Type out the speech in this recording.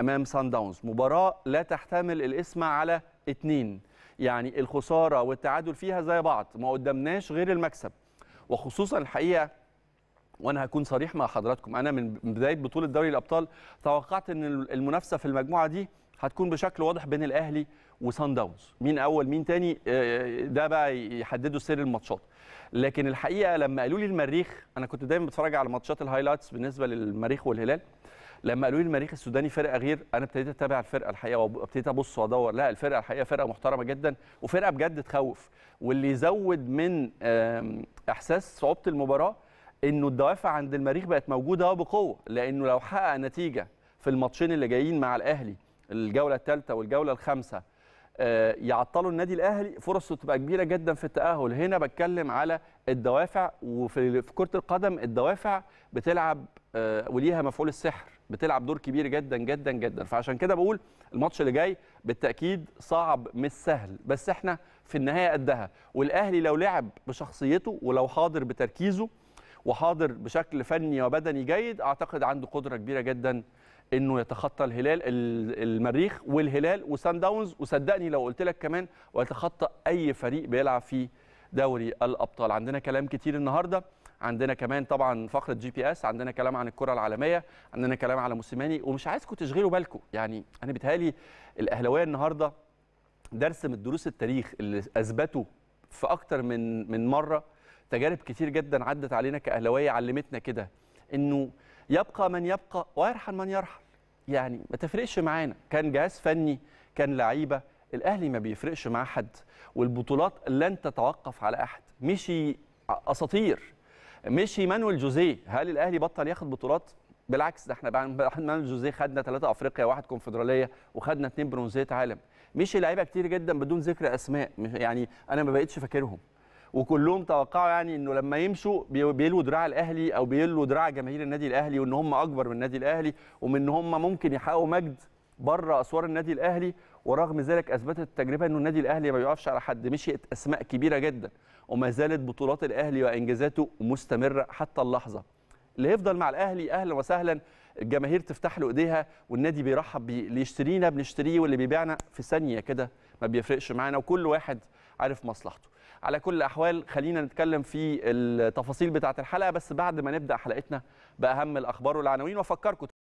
امام سان داونز مباراه لا تحتمل الاسم على اتنين يعني الخساره والتعادل فيها زي بعض ما قدمناش غير المكسب وخصوصا الحقيقه وانا هكون صريح مع حضراتكم انا من بدايه بطوله دوري الابطال توقعت ان المنافسه في المجموعه دي هتكون بشكل واضح بين الاهلي وسان داونز مين اول مين تاني آه، ده بقى يحددوا سير الماتشات لكن الحقيقه لما قالوا لي المريخ انا كنت دايما بتفرج على ماتشات الهايلايتس بالنسبه للمريخ والهلال لما قالوا لي المريخ السوداني فرقه غير انا ابتديت اتابع الفرقه الحقيقه وابتديت ابص وادور لا الفرقه الحقيقه فرقه محترمه جدا وفرقه بجد تخوف واللي يزود من احساس صعوبه المباراه انه الدوافع عند المريخ بقت موجوده بقوه لانه لو حقق نتيجه في الماتشين اللي جايين مع الاهلي الجوله الثالثه والجوله الخامسه آه، يعطلوا النادي الاهلي فرصه تبقى كبيره جدا في التاهل هنا بتكلم على الدوافع وفي كره القدم الدوافع بتلعب آه، وليها مفعول السحر بتلعب دور كبير جدا جدا جدا فعشان كده بقول الماتش اللي جاي بالتاكيد صعب مش سهل بس احنا في النهايه قدها والاهلي لو لعب بشخصيته ولو حاضر بتركيزه وحاضر بشكل فني وبدني جيد اعتقد عنده قدره كبيره جدا انه يتخطى الهلال المريخ والهلال وسان داونز وصدقني لو قلت لك كمان ويتخطى اي فريق بيلعب في دوري الابطال عندنا كلام كتير النهارده عندنا كمان طبعا فقره جي بي اس عندنا كلام عن الكره العالميه عندنا كلام على موسيماني ومش عايزكم تشغلوا بالكم يعني انا بيتهيألي الاهلاويه النهارده درس من دروس التاريخ اللي اثبته في اكتر من من مره تجارب كتير جدا عدت علينا كأهلاوية علمتنا كده إنه يبقى من يبقى ويرحل من يرحل يعني ما تفرقش معانا كان جهاز فني كان لعيبة الأهلي ما بيفرقش مع حد والبطولات لن تتوقف على أحد مشي أساطير مشي مانويل جوزيه هل الأهلي بطل ياخد بطولات بالعكس ده احنا بعد مانويل جوزيه خدنا ثلاثة افريقيا واحد كونفدراليه وخدنا اثنين برونزيه عالم مشي لعيبه كتير جدا بدون ذكر اسماء يعني انا ما بقتش فاكرهم وكلهم توقعوا يعني انه لما يمشوا بيلوا دراع الاهلي او بيلوا دراع جماهير النادي الاهلي وان هم اكبر من النادي الاهلي ومن هم ممكن يحققوا مجد بره اسوار النادي الاهلي ورغم ذلك اثبتت التجربه انه النادي الاهلي ما بيقفش على حد مشيت اسماء كبيره جدا وما زالت بطولات الاهلي وانجازاته مستمره حتى اللحظه اللي هيفضل مع الاهلي اهلا وسهلا الجماهير تفتح له ايديها والنادي بيرحب بيه اللي يشترينا بنشتريه واللي بيبيعنا في ثانيه كده ما بيفرقش معانا وكل واحد عارف مصلحته على كل الاحوال خلينا نتكلم في التفاصيل بتاعه الحلقه بس بعد ما نبدا حلقتنا باهم الاخبار والعناوين وافكركم